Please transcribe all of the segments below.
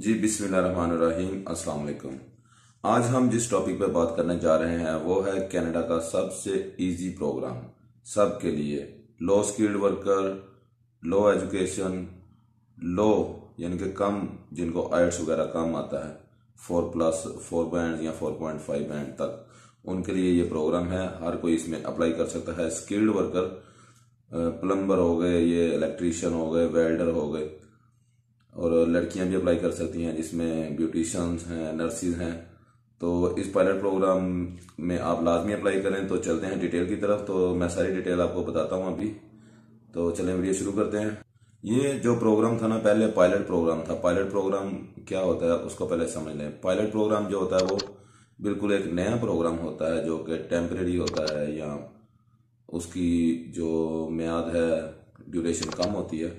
जी बिस्मिल्लाहिर्रहमानिर्रहीम अस्सलाम वालेकुम आज हम जिस टॉपिक पर बात करने जा रहे हैं वो है कनाडा का सबसे इजी प्रोग्राम सबके लिए low skilled worker low education low यानी कि कम जिनको आइट्स वगैरह कम आता है फोर प्लस फोर बैंड या फोर पॉइंट फाइव बैंड तक उनके लिए ये प्रोग्राम है हर कोई इसमें अप्लाई कर सकता है स्किल्ड वर्कर प्लम्बर हो गए ये इलेक्ट्रीशियन हो गए वेल्डर हो गए और लड़कियां भी अप्लाई कर सकती हैं जिसमें ब्यूटिशंस हैं नर्सिस हैं तो इस पायलट प्रोग्राम में आप लाजमी अप्लाई करें तो चलते हैं डिटेल की तरफ तो मैं सारी डिटेल आपको बताता हूँ अभी तो चलें वीडियो शुरू करते हैं ये जो प्रोग्राम था ना पहले पायलट प्रोग्राम था पायलट प्रोग्राम क्या होता है उसको पहले समझ लें पायलट प्रोग्राम जो होता है वो बिल्कुल एक नया प्रोग्राम होता है जो कि टेम्परेरी होता है या उसकी जो म्याद है ड्यूरेशन कम होती है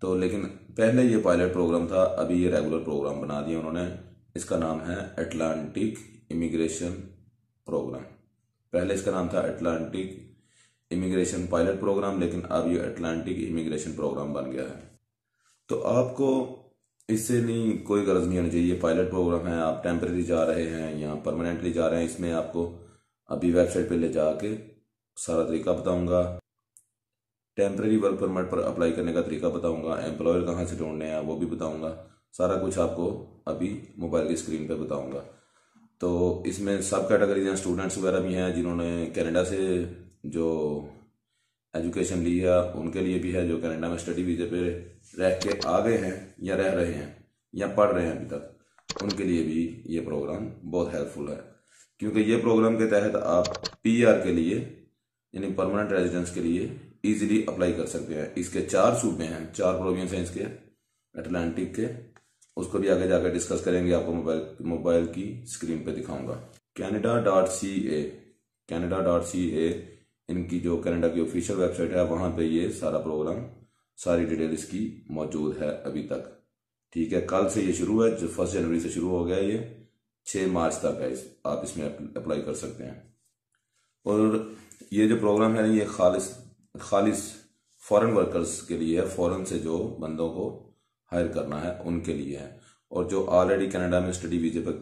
तो लेकिन पहले ये पायलट प्रोग्राम था अभी ये रेगुलर प्रोग्राम बना दिया उन्होंने इसका नाम है अटलांटिक इमिग्रेशन प्रोग्राम पहले इसका नाम था अटलांटिक इमिग्रेशन पायलट प्रोग्राम लेकिन अब ये अटलांटिक इमिग्रेशन प्रोग्राम बन गया है तो आपको इससे नहीं कोई गर्ज नहीं होनी चाहिए पायलट प्रोग्राम है आप टेम्परेरी जा रहे हैं या परमानेंटली जा रहे हैं इसमें आपको अभी वेबसाइट पर ले जाके सारा तरीका बताऊंगा टेम्प्रेरी वर्क परमिट पर अप्लाई करने का तरीका बताऊंगा एम्प्लॉयर कहाँ से ढूंढने हैं वो भी बताऊंगा सारा कुछ आपको अभी मोबाइल की स्क्रीन पर बताऊंगा तो इसमें सब कैटेगरीज हैं स्टूडेंट्स वगैरह भी हैं जिन्होंने कनाडा से जो एजुकेशन ली है उनके लिए भी है जो कनाडा में स्टडी वीज़े पे रह के आ गए हैं या रह रहे हैं या पढ़ रहे हैं अभी तक उनके लिए भी ये प्रोग्राम बहुत हेल्पफुल है क्योंकि ये प्रोग्राम के तहत आप पीआर के लिए यानी परमानेंट रेजिडेंस के लिए इजीली अप्लाई कर सकते हैं इसके चार सूबे हैं चार प्रोविंस हैं इसके अटलांटिक के उसको भी आगे जाकर डिस्कस करेंगे आपको मोबाइल मोबाइल की स्क्रीन पे दिखाऊंगा Canada dot C A Canada dot C A इनकी जो कैनेडा की ऑफिशियल वेबसाइट है वहां पे ये सारा प्रोग्राम सारी डिटेल इसकी मौजूद है अभी तक ठीक है कल से ये शुरू है जो फर्स्ट जनवरी से शुरू हो गया ये छः मार्च तक है इस, आप इसमें अप्लाई कर सकते हैं और ये जो प्रोग्राम है ये खालिश खालिश फॉरेन वर्कर्स के लिए है फॉरेन से जो बंदों को हायर करना है उनके लिए है और जो ऑलरेडी कनाडा में स्टडी वीजे पर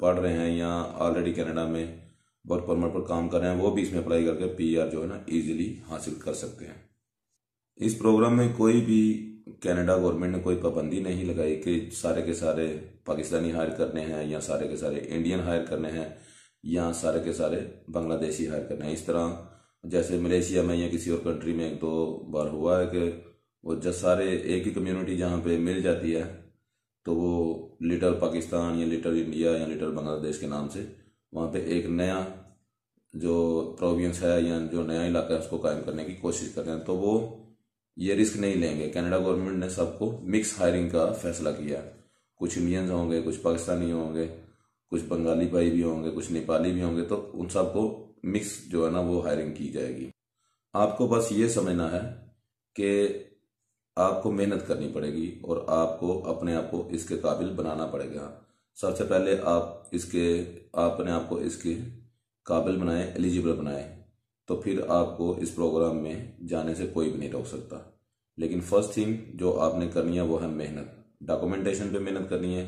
पढ़ रहे हैं या ऑलरेडी कनाडा में वर्क परमिट पर काम कर रहे हैं वो भी इसमें अप्लाई करके पीआर जो है ना इजीली हासिल कर सकते हैं इस प्रोग्राम में कोई भी कनाडा गवर्नमेंट ने कोई पाबंदी नहीं लगाई कि सारे के सारे पाकिस्तानी हायर करने हैं या सारे के सारे इंडियन हायर करने हैं या सारे के सारे बांग्लादेशी हायर करने हैं इस तरह जैसे मलेशिया में या किसी और कंट्री में एक दो बार हुआ है कि वो जब सारे एक ही कम्युनिटी जहाँ पे मिल जाती है तो वो लिटल पाकिस्तान या लिटल इंडिया या लिटल बांग्लादेश के नाम से वहाँ पे एक नया जो प्रोविंस है या जो नया इलाका है उसको कायम करने की कोशिश कर रहे हैं तो वो ये रिस्क नहीं लेंगे कनाडा गवर्नमेंट ने सबको मिक्स हायरिंग का फैसला किया कुछ इंडियंस होंगे कुछ पाकिस्तानी होंगे कुछ बंगाली भाई भी होंगे कुछ नेपाली भी होंगे तो उन सबको मिक्स जो है ना वो हायरिंग की जाएगी आपको बस ये समझना है कि आपको मेहनत करनी पड़ेगी और आपको अपने आप को इसके काबिल बनाना पड़ेगा सबसे पहले आप इसके अपने आप को इसके काबिल बनाए एलिजिबल बनाए तो फिर आपको इस प्रोग्राम में जाने से कोई भी नहीं रोक सकता लेकिन फर्स्ट थिंग जो आपने करनी है वो है मेहनत डॉक्यूमेंटेशन पे मेहनत करनी है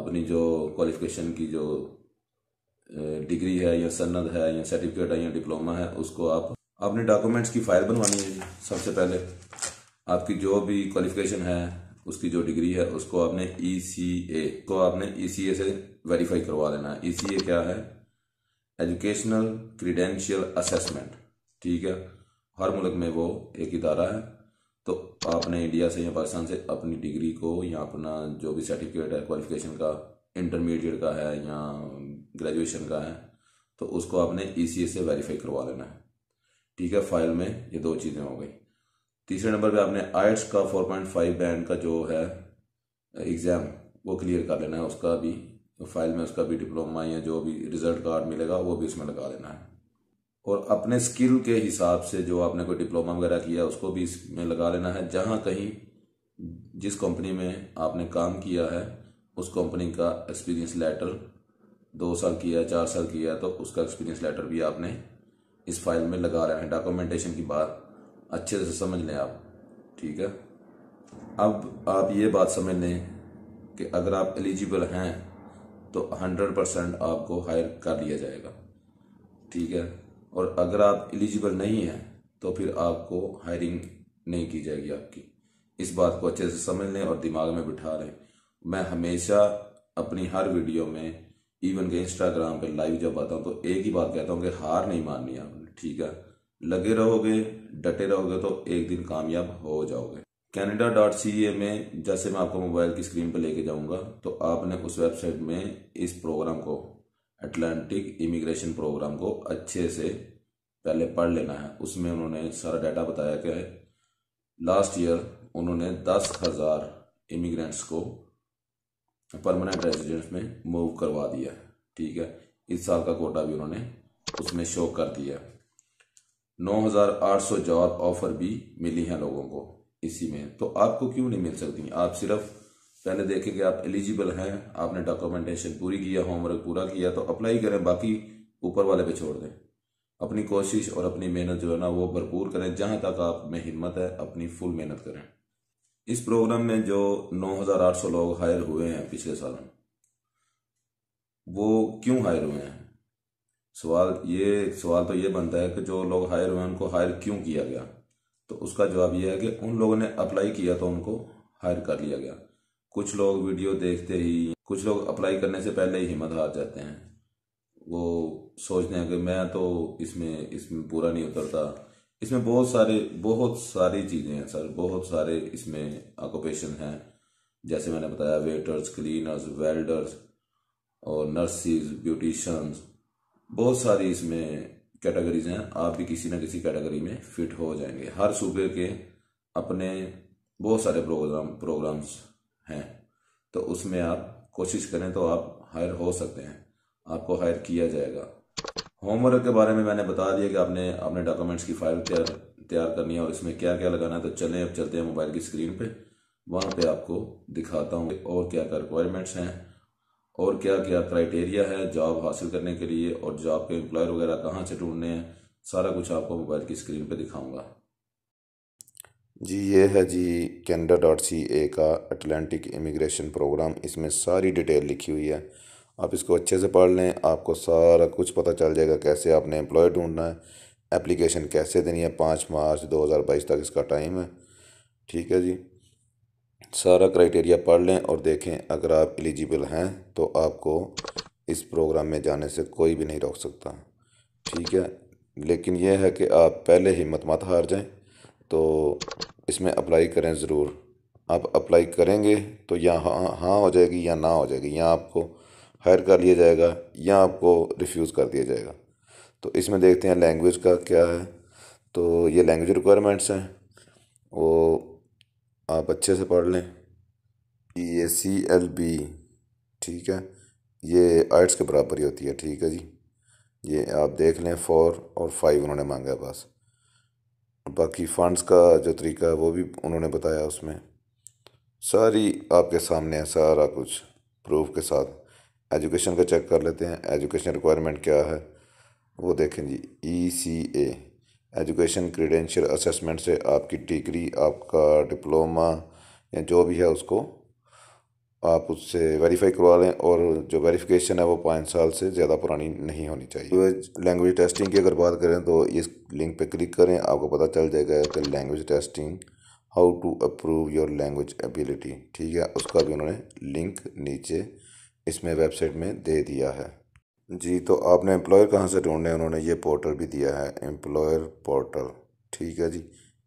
अपनी जो क्वालिफिकेशन की जो डिग्री है या सन्नत है या सर्टिफिकेट है या डिप्लोमा है उसको आप अपने डॉक्यूमेंट्स की फाइल बनवानी है सबसे पहले आपकी जो भी क्वालिफिकेशन है उसकी जो डिग्री है उसको आपने ई सी ए को आपने ई सी ए से वेरीफाई करवा लेना है e ई सी ए क्या है एजुकेशनल क्रीडेंशियल असेसमेंट ठीक है हर मुल्क में वो एक इदारा है तो आपने इंडिया से या पाकिस्तान से अपनी डिग्री को या अपना जो भी सर्टिफिकेट है क्वालिफिकेशन का इंटरमीडिएट का है या ग्रेजुएशन का है तो उसको आपने ई e से वेरीफाई करवा लेना है ठीक है फाइल में ये दो चीज़ें हो गई तीसरे नंबर पे आपने आइट्स e का 4.5 बैंड का जो है एग्ज़ाम वो क्लियर कर लेना है उसका भी तो फाइल में उसका भी डिप्लोमा या जो भी रिजल्ट कार्ड मिलेगा वो भी उसमें लगा लेना है और अपने स्किल के हिसाब से जो आपने कोई डिप्लोमा वगैरह किया उसको भी इसमें लगा लेना है जहाँ कहीं जिस कंपनी में आपने काम किया है उस कंपनी का एक्सपीरियंस लेटर दो साल किया चार साल किया तो उसका एक्सपीरियंस लेटर भी आपने इस फाइल में लगा रहे हैं डॉक्यूमेंटेशन की बात अच्छे से समझ लें आप ठीक है अब आप ये बात समझ लें कि अगर आप एलिजिबल हैं तो 100 परसेंट आपको हायर कर लिया जाएगा ठीक है और अगर आप एलिजिबल नहीं हैं तो फिर आपको हायरिंग नहीं की जाएगी आपकी इस बात को अच्छे से समझ लें और दिमाग में बिठा लें मैं हमेशा अपनी हर वीडियो में इवन के इंस्टाग्राम पे लाइव जब आता हूँ तो एक ही बात कहता हूँ कि हार नहीं माननी आपने ठीक है लगे रहोगे डटे रहोगे तो एक दिन कामयाब हो जाओगे कैनेडा डॉट सी ए में जैसे मैं आपको मोबाइल की स्क्रीन पर लेके जाऊंगा तो आपने उस वेबसाइट में इस प्रोग्राम को अटलांटिक इमिग्रेशन प्रोग्राम को अच्छे से पहले पढ़ लेना है उसमें उन्होंने सारा डाटा बताया क्या है लास्ट ईयर उन्होंने दस हज़ार इमिग्रेंट्स को परमानेंट रेजिडेंस में मूव करवा दिया है ठीक है इस साल का कोटा भी उन्होंने उसमें शो कर दिया है 9800 जॉब ऑफर भी मिली हैं लोगों को इसी में तो आपको क्यों नहीं मिल सकती आप सिर्फ पहले देखें कि आप एलिजिबल हैं आपने डॉक्यूमेंटेशन पूरी किया होमवर्क पूरा किया तो अप्लाई करें बाकी ऊपर वाले पे छोड़ दें अपनी कोशिश और अपनी मेहनत जो है ना वो भरपूर करें जहां तक आप में हिम्मत है अपनी फुल मेहनत करें इस प्रोग्राम में जो 9,800 लोग हायर हुए हैं पिछले साल वो क्यों हायर हुए हैं सवाल ये सवाल तो ये बनता है कि जो लोग हायर हुए हैं उनको हायर क्यों किया गया तो उसका जवाब यह है कि उन लोगों ने अप्लाई किया तो उनको हायर कर लिया गया कुछ लोग वीडियो देखते ही कुछ लोग अप्लाई करने से पहले ही हिम्मत हार जाते हैं वो सोचते हैं कि मैं तो इसमें इसमें पूरा नहीं उतरता इसमें बहुत सारे बहुत सारी चीज़ें हैं सर बहुत सारे इसमें ऑक्यूपेशन हैं जैसे मैंने बताया वेटर्स क्लीनर्स वेल्डर्स और नर्सिस ब्यूटिशंस बहुत सारी इसमें कैटेगरीज हैं आप भी किसी ना किसी कैटेगरी में फिट हो जाएंगे हर सूबे के अपने बहुत सारे प्रोग्राम प्रोग्राम्स हैं तो उसमें आप कोशिश करें तो आप हायर हो सकते हैं आपको हायर किया जाएगा होमवर्क के बारे में मैंने बता दिया कि आपने अपने डॉक्यूमेंट्स की फाइल तैयार तैयार करनी है और इसमें क्या क्या लगाना है तो चलें अब चलते हैं मोबाइल की स्क्रीन पे वहाँ पे आपको दिखाता हूँ और क्या क्या रिक्वायरमेंट्स हैं और क्या क्या क्राइटेरिया है जॉब हासिल करने के लिए और जॉब के एम्प्लॉयर वगैरह कहाँ से ढूंढने हैं सारा कुछ आपको मोबाइल की स्क्रीन पर दिखाऊँगा जी ये है जी कैनडा डॉट सी ए का अटलान्टिक इमिग्रेशन प्रोग्राम इसमें सारी डिटेल लिखी हुई है आप इसको अच्छे से पढ़ लें आपको सारा कुछ पता चल जाएगा कैसे आपने एम्प्लॉय ढूंढना है एप्लीकेशन कैसे देनी है पाँच मार्च दो हज़ार बाईस तक इसका टाइम है ठीक है जी सारा क्राइटेरिया पढ़ लें और देखें अगर आप एलिजिबल हैं तो आपको इस प्रोग्राम में जाने से कोई भी नहीं रोक सकता ठीक है लेकिन यह है कि आप पहले हिम्मत मत हार जाएं तो इसमें अप्लाई करें ज़रूर आप अप्लाई करेंगे तो या हाँ हाँ हो जाएगी या ना हो जाएगी या आपको हायर कर लिया जाएगा या आपको रिफ्यूज़ कर दिया जाएगा तो इसमें देखते हैं लैंग्वेज का क्या है तो ये लैंग्वेज रिक्वायरमेंट्स हैं वो आप अच्छे से पढ़ लें ये सी एल बी ठीक है ये आर्ट्स के बराबर ही होती है ठीक है जी ये आप देख लें फोर और फाइव उन्होंने मांगा है बस बाकी फंड्स का जो तरीका है वो भी उन्होंने बताया उसमें सारी आपके सामने है सारा कुछ प्रूफ के साथ एजुकेशन का चेक कर लेते हैं एजुकेशन रिक्वायरमेंट क्या है वो देखें जी E C A education credential assessment से आपकी डिग्री आपका डिप्लोमा या जो भी है उसको आप उससे वेरीफाई करवा लें और जो वेरिफिकेशन है वो पाँच साल से ज़्यादा पुरानी नहीं होनी चाहिए लैंग्वेज तो टेस्टिंग की अगर बात करें तो इस लिंक पे क्लिक करें आपको पता चल जाएगा कि language testing how to approve your language ability ठीक है उसका भी उन्होंने लिंक नीचे इसमें वेबसाइट में दे दिया है जी तो आपने एम्प्लॉयर कहाँ से ढूंढने है उन्होंने ये पोर्टल भी दिया है एम्प्लॉयर पोर्टल ठीक है जी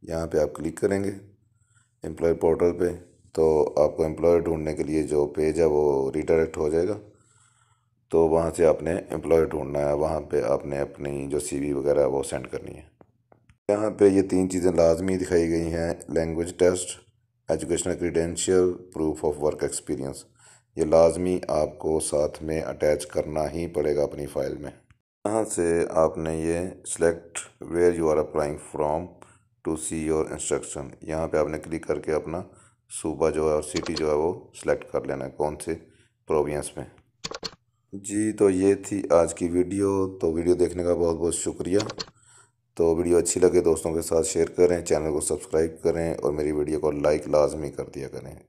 यहाँ पे आप क्लिक करेंगे एम्प्लॉयर पोर्टल पे तो आपको एम्प्लॉयर ढूंढने के लिए जो पेज है वो रिडायरेक्ट हो जाएगा तो वहाँ से आपने एम्प्लॉयर ढूंढना है वहाँ पे आपने अपनी जो सीवी वगैरह वो सेंड करनी है यहाँ पे ये तीन चीज़ें लाजमी दिखाई गई हैं language test educational credential proof of work experience ये लाजमी आपको साथ में अटैच करना ही पड़ेगा अपनी फ़ाइल में यहाँ से आपने ये select where you are applying from to see your instruction यहाँ पे आपने क्लिक करके अपना सूबा जो है और सिटी जो है वो सिलेक्ट कर लेना है कौन से प्रोविंस में जी तो ये थी आज की वीडियो तो वीडियो देखने का बहुत बहुत शुक्रिया तो वीडियो अच्छी लगे दोस्तों के साथ शेयर करें चैनल को सब्सक्राइब करें और मेरी वीडियो को लाइक लाजमी कर दिया करें